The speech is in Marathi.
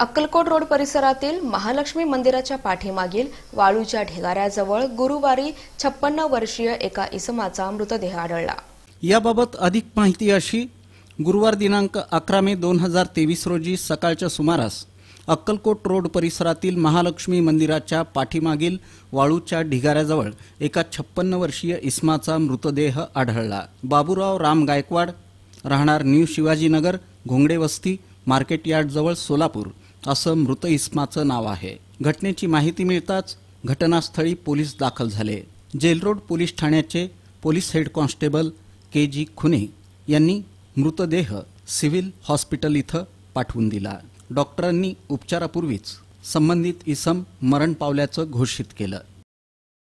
अक्कलकोट रोड परिसरातील महालक्ष्मी मंदिराच्या पाठीमागील वाळूच्या ढिगाऱ्याजवळ गुरुवारी छप्पन्न वर्षीय एका इसमाचा मृतदेह आढळला याबाबत अधिक माहिती अशी गुरुवार दिनांक अकरा मे दोन हजार तेवीस रोजी सकाळच्या सुमारास अक्कलकोट रोड परिसरातील महालक्ष्मी मंदिराच्या पाठीमागील वाळूच्या ढिगाऱ्याजवळ एका छप्पन्न वर्षीय इस्माचा मृतदेह आढळला बाबूराव राम गायकवाड राहणार न्यू शिवाजीनगर घोंगडे वस्ती मार्केट यार्डजवळ सोलापूर असं मृत इस्माचं नाव आहे घटनेची माहिती मिळताच घटनास्थळी पोलीस दाखल झाले जेलरोड पोलीस ठाण्याचे police head constable K G Khune यांनी मृतदेह सिव्हिल हॉस्पिटल इथं पाठवून दिला डॉक्टरांनी उपचारापूर्वीच संबंधित इसम मरण पावल्याचं घोषित केलं